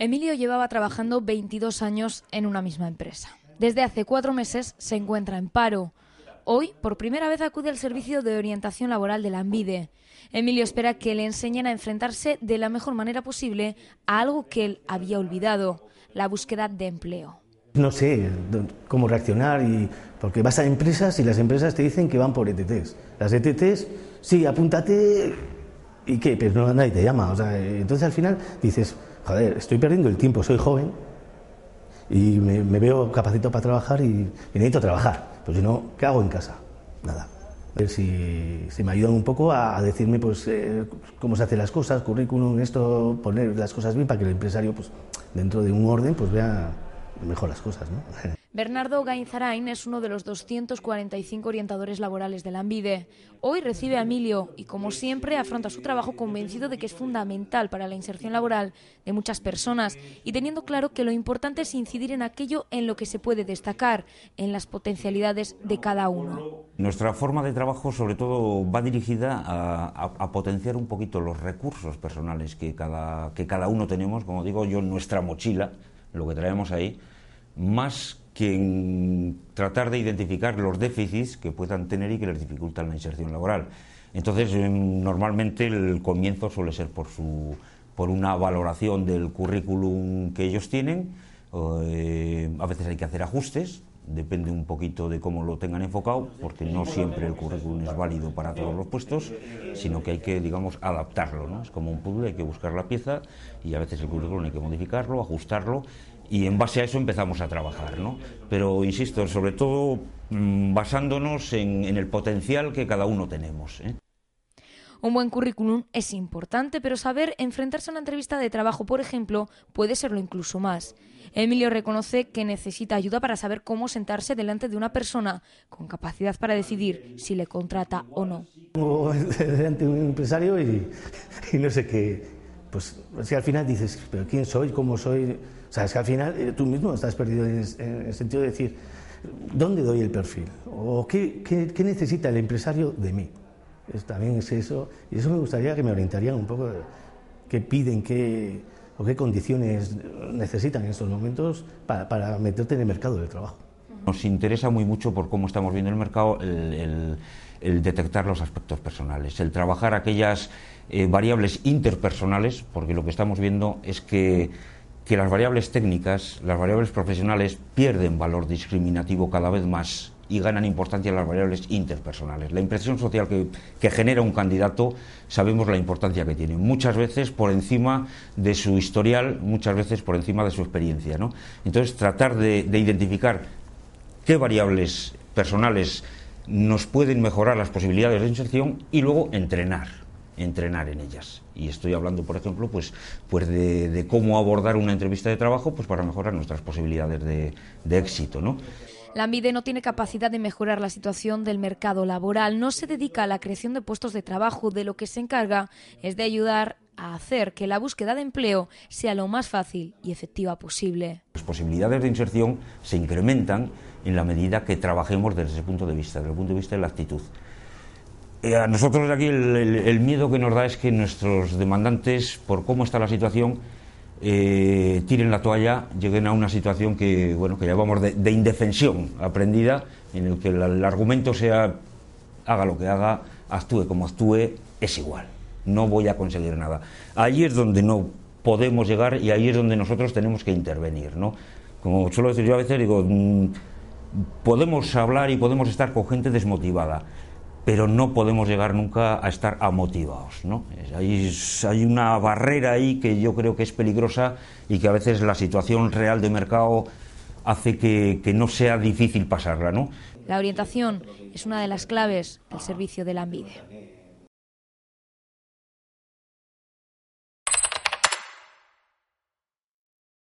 Emilio llevaba trabajando 22 años en una misma empresa. Desde hace cuatro meses se encuentra en paro. Hoy, por primera vez, acude al servicio de orientación laboral de la ANVIDE. Emilio espera que le enseñen a enfrentarse de la mejor manera posible a algo que él había olvidado, la búsqueda de empleo. No sé cómo reaccionar, y, porque vas a empresas y las empresas te dicen que van por ETTs. Las ETTs, sí, apúntate, ¿y qué? Pero nadie te llama. O sea, entonces al final dices, joder, estoy perdiendo el tiempo, soy joven y me, veo capacitado para trabajar y, necesito trabajar. Pues si no, ¿qué hago en casa? Nada. A Si, si, me ayudan un poco a, decirme pues, eh, cómo se hacen las cosas, currículum, esto, poner las cosas bien para que el empresario, pues, dentro de un orden, pues vea mejor las cosas. ¿no? Bernardo Gainzarain es uno de los 245 orientadores laborales de la ANVIDE. Hoy recibe a Emilio y, como siempre, afronta su trabajo convencido de que es fundamental para la inserción laboral de muchas personas y teniendo claro que lo importante es incidir en aquello en lo que se puede destacar, en las potencialidades de cada uno. Nuestra forma de trabajo, sobre todo, va dirigida a, potenciar un poquito los recursos personales que cada, que cada uno tenemos, como digo yo, nuestra mochila, lo que traemos ahí más que en tratar de identificar los déficits que puedan tener y que les dificultan la inserción laboral. Entonces, em, normalmente el comienzo suele ser por, su, por una valoración del currículum que ellos tienen. Eh, a veces hay que hacer ajustes, depende un poquito de cómo lo tengan enfocado, porque no siempre el currículum es válido para todos los puestos, sino que hay que, digamos, adaptarlo, Es como un puzzle, hay que buscar la pieza y a veces el currículum hay que modificarlo, ajustarlo y en base a eso empezamos a trabajar. ¿no? Pero, insisto, sobre todo mm, basándonos en, el potencial que cada uno tenemos. ¿eh? Un buen currículum es importante, pero saber enfrentarse a una entrevista de trabajo, por ejemplo, puede serlo incluso más. Emilio reconoce que necesita ayuda para saber cómo sentarse delante de una persona con capacidad para decidir si le contrata o no. delante de un empresario y no sé qué, pues si al final dices, pero ¿quién soy? ¿Cómo soy? O sea, es que al final eh, tú mismo estás perdido en, el sentido de decir, ¿dónde doy el perfil? ¿O qué, qué, necesita el empresario de mí? también es eso, y eso me gustaría que me orientarían un poco, qué piden, qué, o qué condiciones necesitan en estos momentos para, para meterte en el mercado de trabajo. Nos interesa muy mucho por cómo estamos viendo el mercado el detectar los aspectos personales, el trabajar aquellas eh, variables interpersonales, porque lo que estamos viendo es que, las variables técnicas, las variables profesionales pierden valor discriminativo cada vez más y ganan importancia las variables interpersonales. La impresión social que, genera un candidato sabemos la importancia que tiene, muchas veces por encima de su historial, muchas veces por encima de su experiencia. Entonces, tratar de identificar qué variables personales nos pueden mejorar las posibilidades de inserción y luego entrenar entrenar en ellas. Y estoy hablando, por ejemplo, pues, pues de, cómo abordar una entrevista de trabajo pues para mejorar nuestras posibilidades de, de éxito. ¿no? La MIDE no tiene capacidad de mejorar la situación del mercado laboral, no se dedica a la creación de puestos de trabajo, de lo que se encarga es de ayudar a hacer que la búsqueda de empleo sea lo más fácil y efectiva posible. Las posibilidades de inserción se incrementan en la medida que trabajemos desde ese punto de vista, desde el punto de vista de la actitud. Eh, a nosotros aquí el, miedo que nos da es que nuestros demandantes, por cómo está la situación, eh, tiren la toalla, lleguen a una situación que, bueno, que llamamos de, indefensión aprendida, en el que el, argumento sea haga lo que haga, actúe como actúe, es igual. No voy a conseguir nada. Ahí es donde no podemos llegar y ahí es donde nosotros tenemos que intervenir, ¿no? Como suelo decir yo a veces, digo, mm, podemos hablar y podemos estar con gente desmotivada, pero no podemos llegar nunca a estar amotivados. Hay, una barrera ahí que yo creo que es peligrosa y que a veces la situación real de mercado hace que, no sea difícil pasarla. ¿no? La orientación es una de las claves del servicio de la AMBIDE.